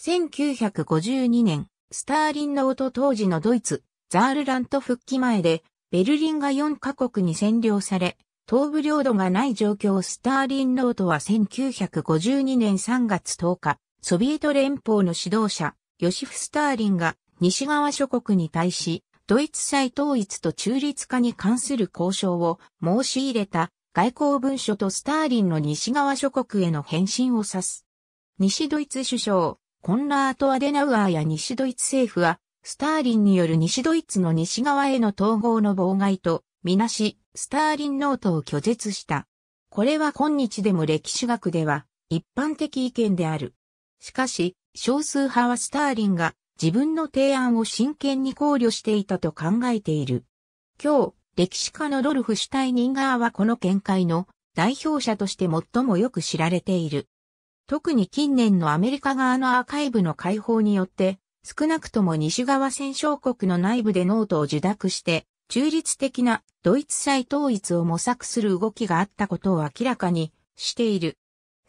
1952年、スターリンの音当時のドイツ、ザールラント復帰前で、ベルリンが4カ国に占領され、東部領土がない状況スターリンノートは1952年3月10日、ソビエト連邦の指導者、ヨシフ・スターリンが西側諸国に対し、ドイツ再統一と中立化に関する交渉を申し入れた外交文書とスターリンの西側諸国への返信を指す。西ドイツ首相、コンラート・アデナウアーや西ドイツ政府は、スターリンによる西ドイツの西側への統合の妨害と、みなし、スターリンノートを拒絶した。これは今日でも歴史学では、一般的意見である。しかし、少数派はスターリンが自分の提案を真剣に考慮していたと考えている。今日、歴史家のドルフ・シュタイニンガーはこの見解の代表者として最もよく知られている。特に近年のアメリカ側のアーカイブの解放によって、少なくとも西側戦勝国の内部でノートを受諾して、中立的なドイツ再統一を模索する動きがあったことを明らかにしている。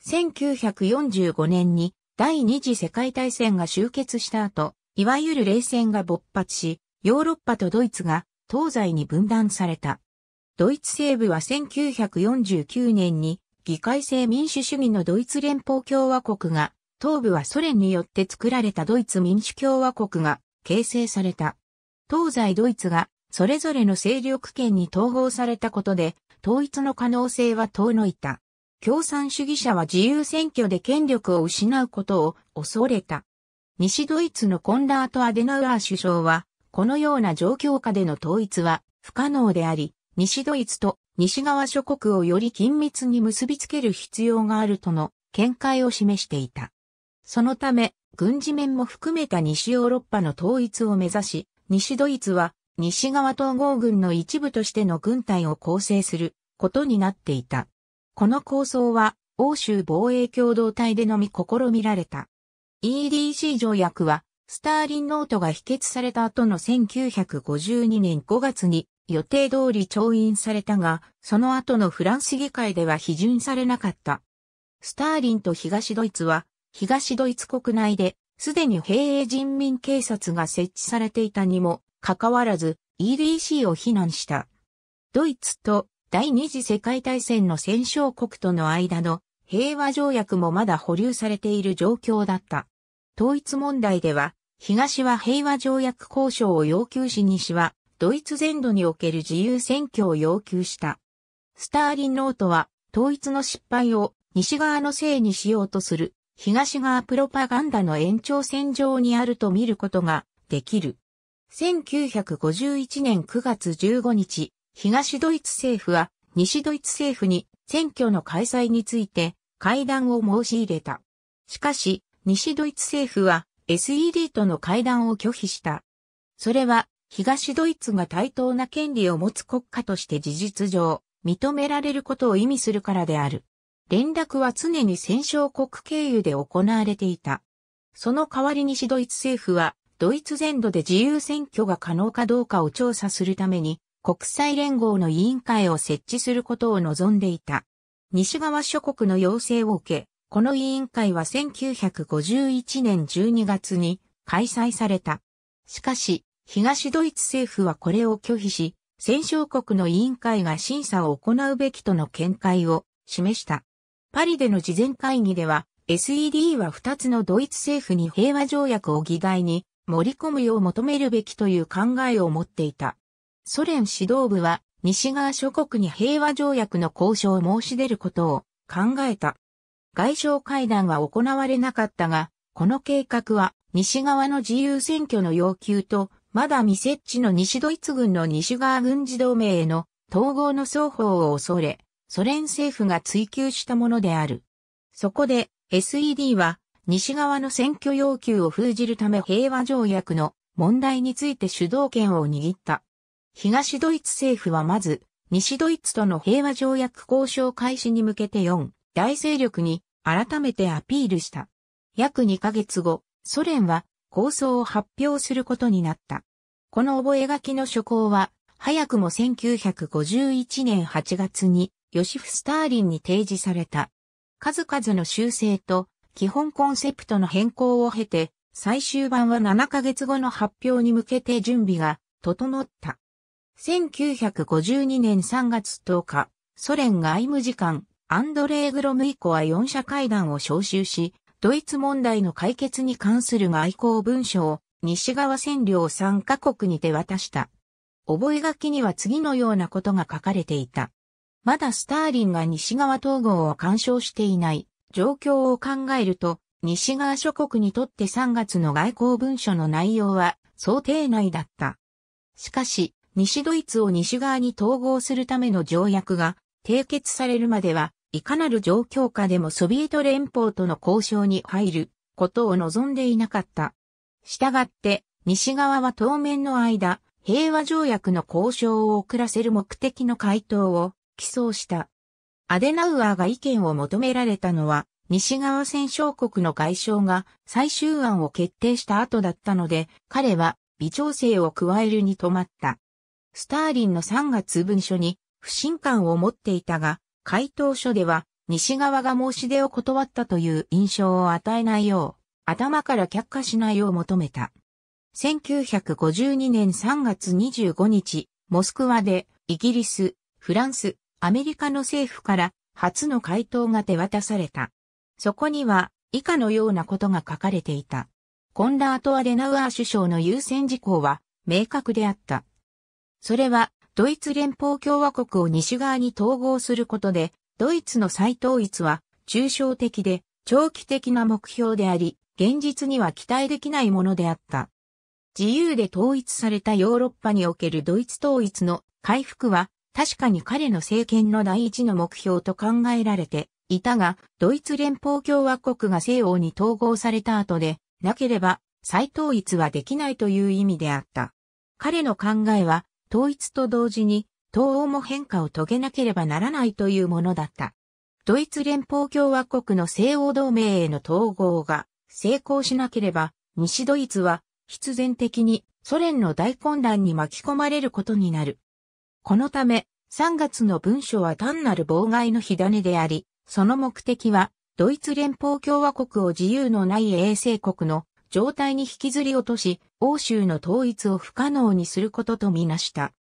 1945年に第二次世界大戦が終結した後、いわゆる冷戦が勃発し、ヨーロッパとドイツが東西に分断された。ドイツ西部は1949年に議会制民主主義のドイツ連邦共和国が、東部はソ連によって作られたドイツ民主共和国が形成された。東西ドイツがそれぞれの勢力圏に統合されたことで、統一の可能性は遠のいた。共産主義者は自由選挙で権力を失うことを恐れた。西ドイツのコンラート・アデナウアー首相は、このような状況下での統一は不可能であり、西ドイツと西側諸国をより緊密に結びつける必要があるとの見解を示していた。そのため、軍事面も含めた西ヨーロッパの統一を目指し、西ドイツは西側統合軍の一部としての軍隊を構成することになっていた。この構想は欧州防衛共同体でのみ試みられた。EDC 条約はスターリンノートが否決された後の1952年5月に予定通り調印されたが、その後のフランス議会では批准されなかった。スターリンと東ドイツは、東ドイツ国内で、すでに平営人民警察が設置されていたにも、かかわらず、EDC を非難した。ドイツと第二次世界大戦の戦勝国との間の平和条約もまだ保留されている状況だった。統一問題では、東は平和条約交渉を要求し西はドイツ全土における自由選挙を要求した。スターリンノートは、統一の失敗を西側のせいにしようとする、東側プロパガンダの延長線上にあると見ることができる。1951年9月15日、東ドイツ政府は西ドイツ政府に選挙の開催について会談を申し入れた。しかし、西ドイツ政府は SED との会談を拒否した。それは東ドイツが対等な権利を持つ国家として事実上、認められることを意味するからである。連絡は常に戦勝国経由で行われていた。その代わり西ドイツ政府は、ドイツ全土で自由選挙が可能かどうかを調査するために、国際連合の委員会を設置することを望んでいた。西側諸国の要請を受け、この委員会は1951年12月に開催された。しかし、東ドイツ政府はこれを拒否し、戦勝国の委員会が審査を行うべきとの見解を示した。パリでの事前会議では、SED は2つのドイツ政府に平和条約を議題に盛り込むよう求めるべきという考えを持っていた。ソ連指導部は西側諸国に平和条約の交渉を申し出ることを考えた。外相会談は行われなかったが、この計画は西側の自由選挙の要求とまだ未設置の西ドイツ軍の西側軍事同盟への統合の双方を恐れ、ソ連政府が追求したものである。そこで SED は西側の選挙要求を封じるため平和条約の問題について主導権を握った。東ドイツ政府はまず、西ドイツとの平和条約交渉開始に向けて4大勢力に改めてアピールした。約2ヶ月後、ソ連は構想を発表することになった。この覚書の書稿は、早くも1951年8月に、ヨシフ・スターリンに提示された。数々の修正と、基本コンセプトの変更を経て、最終版は7ヶ月後の発表に向けて準備が整った。1952年3月10日、ソ連外務次官、アンドレイ・グロムイコは4社会談を招集し、ドイツ問題の解決に関する外交文書を西側占領参加国に手渡した。覚書には次のようなことが書かれていた。まだスターリンが西側統合を干渉していない状況を考えると、西側諸国にとって3月の外交文書の内容は想定内だった。しかし、西ドイツを西側に統合するための条約が締結されるまではいかなる状況下でもソビエト連邦との交渉に入ることを望んでいなかった。したがって、西側は当面の間、平和条約の交渉を遅らせる目的の回答を起草した。アデナウアーが意見を求められたのは、西側戦勝国の外相が最終案を決定した後だったので、彼は微調整を加えるに止まった。スターリンの3月文書に不信感を持っていたが、回答書では、西側が申し出を断ったという印象を与えないよう、頭から却下しないよう求めた。1952年3月25日、モスクワで、イギリス、フランス、アメリカの政府から初の回答が手渡された。そこには以下のようなことが書かれていた。コンラート・アデナウアー首相の優先事項は明確であった。それはドイツ連邦共和国を西側に統合することで、ドイツの再統一は抽象的で長期的な目標であり、現実には期待できないものであった。自由で統一されたヨーロッパにおけるドイツ統一の回復は確かに彼の政権の第一の目標と考えられていたが、ドイツ連邦共和国が西欧に統合された後で、なければ再統一はできないという意味であった。彼の考えは統一と同時に、東欧も変化を遂げなければならないというものだった。ドイツ連邦共和国の西欧同盟への統合が成功しなければ、西ドイツは必然的にソ連の大混乱に巻き込まれることになる。このため、3月の文書は単なる妨害の火種であり、その目的は、ドイツ連邦共和国を自由のない衛星国の状態に引きずり落とし、欧州の統一を不可能にすることとみなした。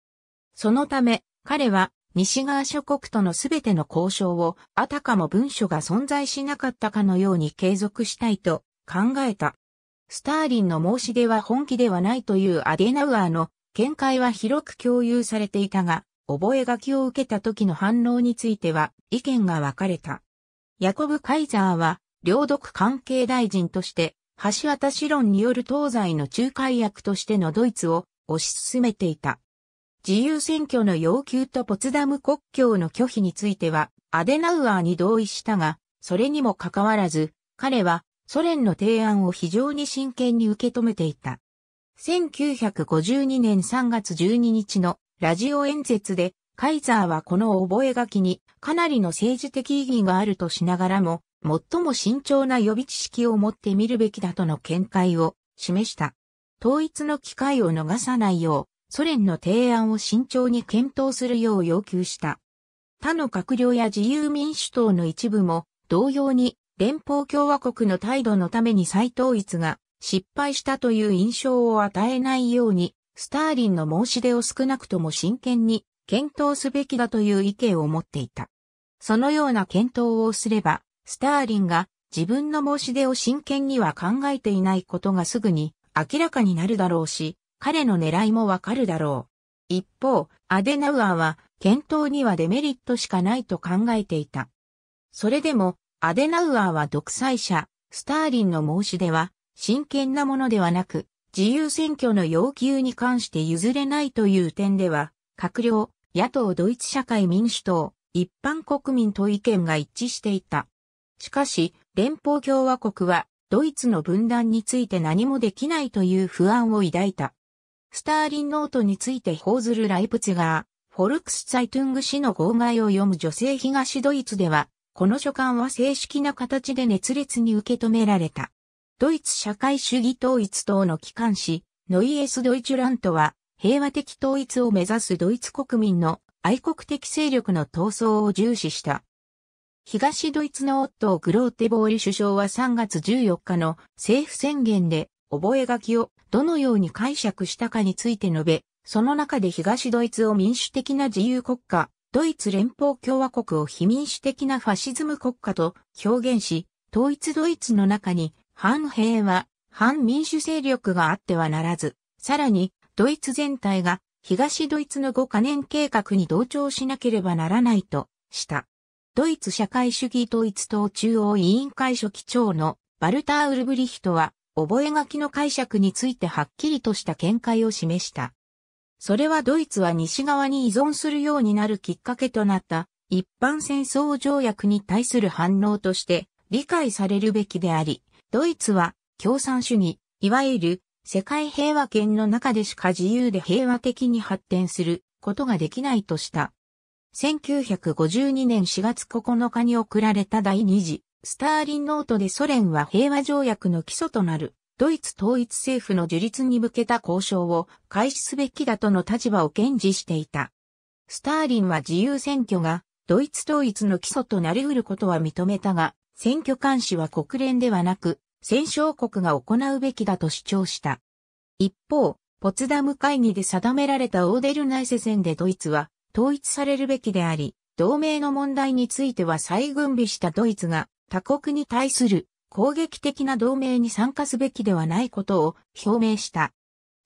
そのため、彼は西側諸国とのすべての交渉を、あたかも文書が存在しなかったかのように継続したいと考えた。スターリンの申し出は本気ではないというアデナウアーの見解は広く共有されていたが、覚書を受けた時の反応については意見が分かれた。ヤコブ・カイザーは、領独関係大臣として橋渡し論による東西の仲介役としてのドイツを推し進めていた。自由選挙の要求とポツダム国境の拒否については、アデナウアーに同意したが、それにもかかわらず、彼はソ連の提案を非常に真剣に受け止めていた。1952年3月12日のラジオ演説で、カイザーはこの覚書にかなりの政治的意義があるとしながらも、最も慎重な予備知識を持ってみるべきだとの見解を示した。統一の機会を逃さないよう、ソ連の提案を慎重に検討するよう要求した。他の閣僚や自由民主党の一部も、同様に連邦共和国の態度のために再統一が失敗したという印象を与えないように、スターリンの申し出を少なくとも真剣に検討すべきだという意見を持っていた。そのような検討をすれば、スターリンが自分の申し出を真剣には考えていないことがすぐに明らかになるだろうし、彼の狙いもわかるだろう。一方、アデナウアーは検討にはデメリットしかないと考えていた。それでも、アデナウアーは独裁者、スターリンの申し出は、真剣なものではなく、自由選挙の要求に関して譲れないという点では、閣僚、野党ドイツ社会民主党、一般国民と意見が一致していた。しかし、連邦共和国はドイツの分断について何もできないという不安を抱いた。スターリンノートについて報ずるライプツガー、フォルクスサイトゥング氏の号外を読む女性東ドイツでは、この書簡は正式な形で熱烈に受け止められた。ドイツ社会主義統一党の機関紙、ノイエス・ドイチュラントは、平和的統一を目指すドイツ国民の愛国的勢力の闘争を重視した。東ドイツの夫をグローテボーリ首相は3月14日の政府宣言で、覚書をどのように解釈したかについて述べ、その中で東ドイツを民主的な自由国家、ドイツ連邦共和国を非民主的なファシズム国家と表現し、統一ドイツの中に反平和、反民主勢力があってはならず、さらにドイツ全体が東ドイツの5カ年計画に同調しなければならないとした。ドイツ社会主義統一党中央委員会書記長のバルター・ウルブリヒトは、覚書の解釈についてはっきりとした見解を示した。それはドイツは西側に依存するようになるきっかけとなった一般戦争条約に対する反応として理解されるべきであり、ドイツは共産主義、いわゆる世界平和圏の中でしか自由で平和的に発展することができないとした。1952年4月9日に送られた第2次、スターリンノートでソ連は平和条約の基礎となる、ドイツ統一政府の樹立に向けた交渉を開始すべきだとの立場を堅持していた。スターリンは自由選挙がドイツ統一の基礎となり得ることは認めたが、選挙監視は国連ではなく、戦勝国が行うべきだと主張した。一方、ポツダム会議で定められたオーデルナイセ戦でドイツは統一されるべきであり、同盟の問題については再軍備したドイツが他国に対する攻撃的な同盟に参加すべきではないことを表明した。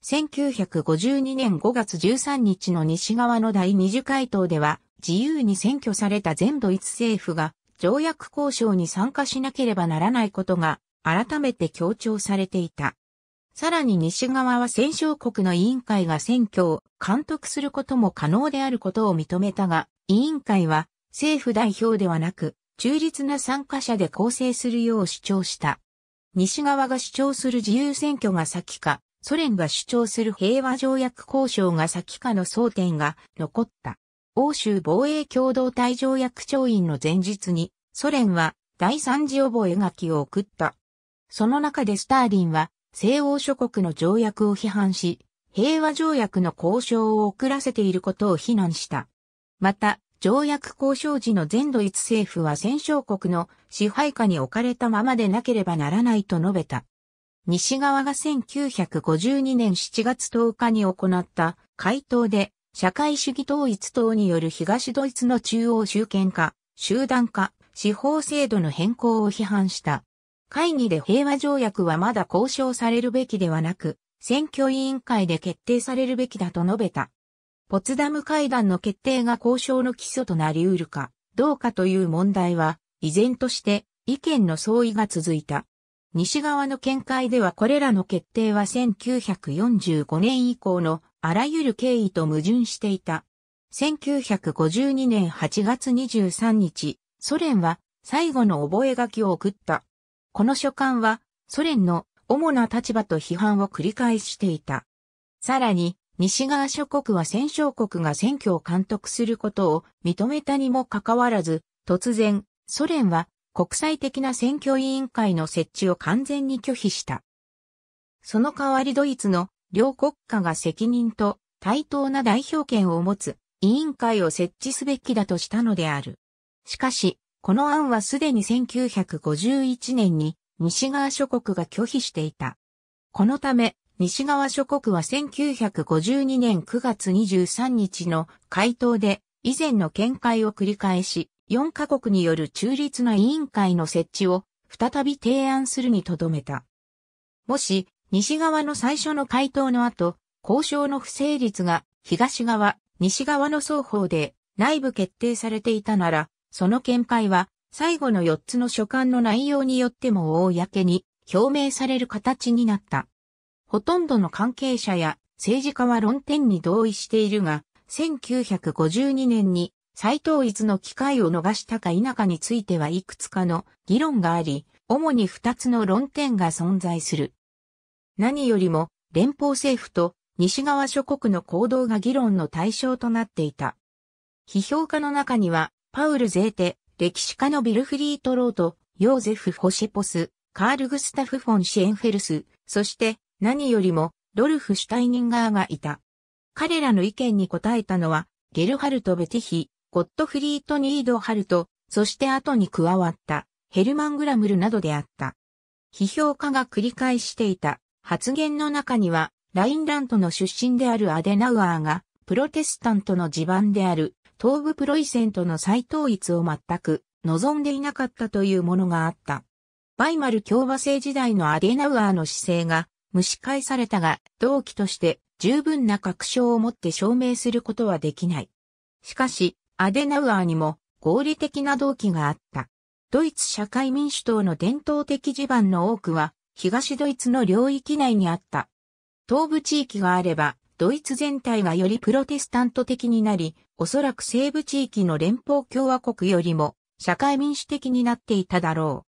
1952年5月13日の西側の第二次回答では、自由に選挙された全ドイツ政府が条約交渉に参加しなければならないことが改めて強調されていた。さらに西側は戦勝国の委員会が選挙を監督することも可能であることを認めたが、委員会は政府代表ではなく、中立な参加者で構成するよう主張した。西側が主張する自由選挙が先か、ソ連が主張する平和条約交渉が先かの争点が残った。欧州防衛共同体条約調印の前日に、ソ連は第三次覚書を送った。その中でスターリンは西欧諸国の条約を批判し、平和条約の交渉を遅らせていることを非難した。また、条約交渉時の全ドイツ政府は戦勝国の支配下に置かれたままでなければならないと述べた。西側が1952年7月10日に行った回答で、社会主義統一等による東ドイツの中央集権化、集団化、司法制度の変更を批判した。会議で平和条約はまだ交渉されるべきではなく、選挙委員会で決定されるべきだと述べた。ポツダム会談の決定が交渉の基礎となり得るかどうかという問題は、依然として意見の相違が続いた。西側の見解ではこれらの決定は1945年以降のあらゆる経緯と矛盾していた。1952年8月23日、ソ連は最後の覚書を送った。この書簡はソ連の主な立場と批判を繰り返していた。さらに、西側諸国は戦勝国が選挙を監督することを認めたにもかかわらず、突然、ソ連は国際的な選挙委員会の設置を完全に拒否した。その代わりドイツの両国家が責任と対等な代表権を持つ委員会を設置すべきだとしたのである。しかし、この案はすでに1951年に西側諸国が拒否していた。このため、西側諸国は1952年9月23日の回答で以前の見解を繰り返し、4カ国による中立な委員会の設置を再び提案するにとどめた。もし、西側の最初の回答の後、交渉の不成立が東側、西側の双方で内部決定されていたなら、その見解は、最後の4つの書簡の内容によっても公に表明される形になった。ほとんどの関係者や政治家は論点に同意しているが、1952年に再統一の機会を逃したか否かについてはいくつかの議論があり、主に2つの論点が存在する。何よりも連邦政府と西側諸国の行動が議論の対象となっていた。批評家の中にはパウル・ゼーテ、歴史家のビルフリート・ロート、ヨーゼフ・ホシポス、カール・グスタフ・フォン・シェンフェルス、そして何よりもドルフ・シュタイニンガーがいた。彼らの意見に答えたのは、ゲルハルト・ベティヒ、ゴットフリート・ニード・ハルト、そして後に加わったヘルマン・グラムルなどであった。批評家が繰り返していた発言の中には、ラインラントの出身であるアデナウアーが、プロテスタントの地盤である東部プロイセンとの再統一を全く望んでいなかったというものがあった。バイマル共和制時代のアデナウアーの姿勢が蒸し返されたが、同期として十分な確証を持って証明することはできない。しかし、アデナウアーにも合理的な動機があった。ドイツ社会民主党の伝統的地盤の多くは、東ドイツの領域内にあった。東部地域があれば、ドイツ全体がよりプロテスタント的になり、おそらく西部地域の連邦共和国よりも社会民主的になっていただろう。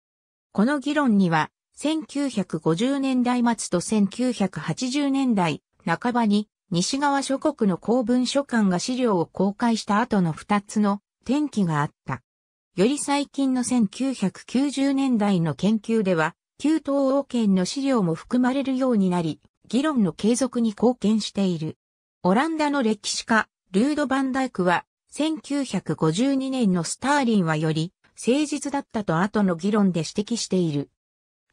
この議論には、1950年代末と1980年代半ばに西側諸国の公文書館が資料を公開した後の2つの転機があった。より最近の1990年代の研究では、旧東欧圏の資料も含まれるようになり、議論の継続に貢献している。オランダの歴史家、ルード・バンダイクは、1952年のスターリンはより、誠実だったと後の議論で指摘している。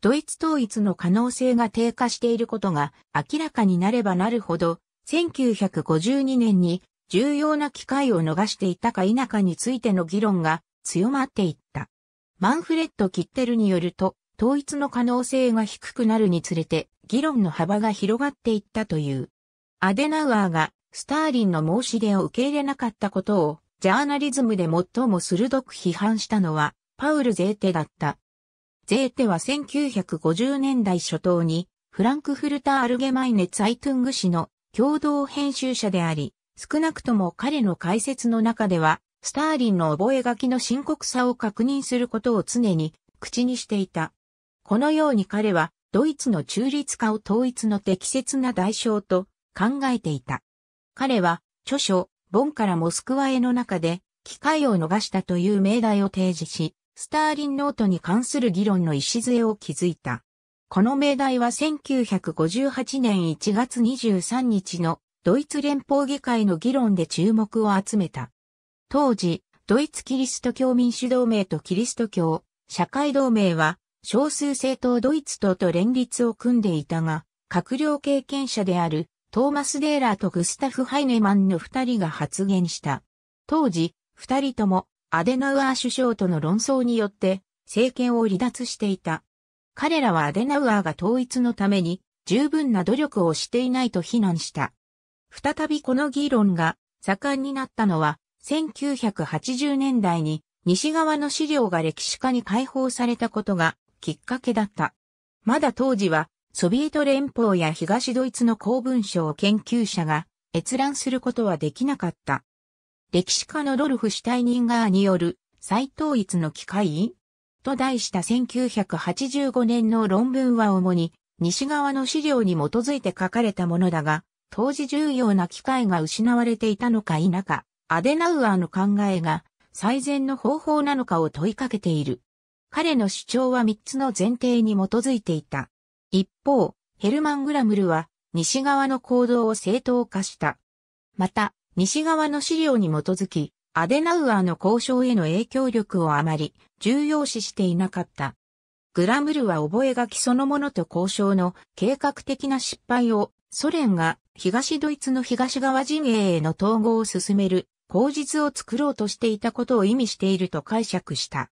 ドイツ統一の可能性が低下していることが明らかになればなるほど、1952年に重要な機会を逃していたか否かについての議論が強まっていった。マンフレッド・キッテルによると、統一の可能性が低くなるにつれて、議論の幅が広がっていったという。アデナウアーがスターリンの申し出を受け入れなかったことを、ジャーナリズムで最も鋭く批判したのは、パウル・ゼーテだった。ゼーテは1950年代初頭に、フランクフルター・アルゲマイネ・ツァイトゥング氏の共同編集者であり、少なくとも彼の解説の中では、スターリンの覚書の深刻さを確認することを常に口にしていた。このように彼は、ドイツの中立化を統一の適切な代償と考えていた。彼は、著書、ボンからモスクワへの中で、機会を逃したという命題を提示し、スターリンノートに関する議論の礎を築いた。この命題は1958年1月23日のドイツ連邦議会の議論で注目を集めた。当時、ドイツキリスト教民主同盟とキリスト教、社会同盟は、少数政党ドイツ党と連立を組んでいたが、閣僚経験者であるトーマス・デーラーとグスタフ・ハイネマンの二人が発言した。当時、二人ともアデナウアー首相との論争によって政権を離脱していた。彼らはアデナウアーが統一のために十分な努力をしていないと非難した。再びこの議論が盛んになったのは1980年代に西側の資料が歴史家に解放されたことがきっかけだった。まだ当時はソビエト連邦や東ドイツの公文書を研究者が閲覧することはできなかった。歴史家のロルフ・シュタイニンガーによる再統一の機会と題した1985年の論文は主に西側の資料に基づいて書かれたものだが、当時重要な機会が失われていたのか否か、アデナウアーの考えが最善の方法なのかを問いかけている。彼の主張は3つの前提に基づいていた。一方、ヘルマン・グラムルは西側の行動を正当化した。また、西側の資料に基づき、アデナウアーの交渉への影響力をあまり重要視していなかった。グラムルは覚書そのものと交渉の計画的な失敗をソ連が東ドイツの東側陣営への統合を進める口実を作ろうとしていたことを意味していると解釈した。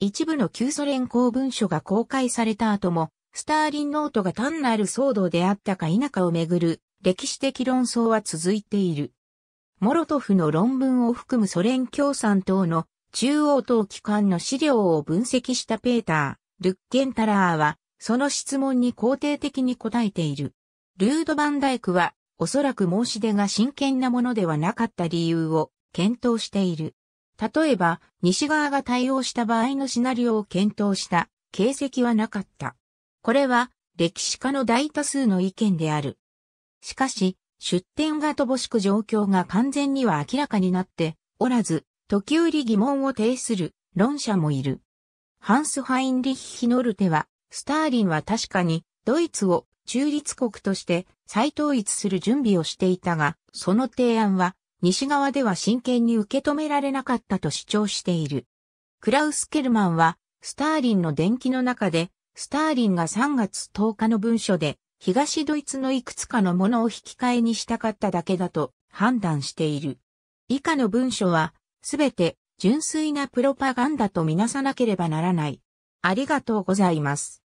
一部の旧ソ連公文書が公開された後もスターリンノートが単なる騒動であったか否かをめぐる歴史的論争は続いている。モロトフの論文を含むソ連共産党の中央党機関の資料を分析したペーター・ルッケンタラーは、その質問に肯定的に答えている。ルード・バンダイクは、おそらく申し出が真剣なものではなかった理由を検討している。例えば、西側が対応した場合のシナリオを検討した形跡はなかった。これは歴史家の大多数の意見である。しかし、出典が乏しく状況が完全には明らかになっておらず、時折疑問を呈する論者もいる。ハンス・ハインリッヒ・ノルテは、スターリンは確かにドイツを中立国として再統一する準備をしていたが、その提案は西側では真剣に受け止められなかったと主張している。クラウス・ケルマンは、スターリンの伝記の中でスターリンが3月10日の文書で、東ドイツのいくつかのものを引き換えにしたかっただけだと判断している。以下の文書は、すべて純粋なプロパガンダとみなさなければならない。ありがとうございます。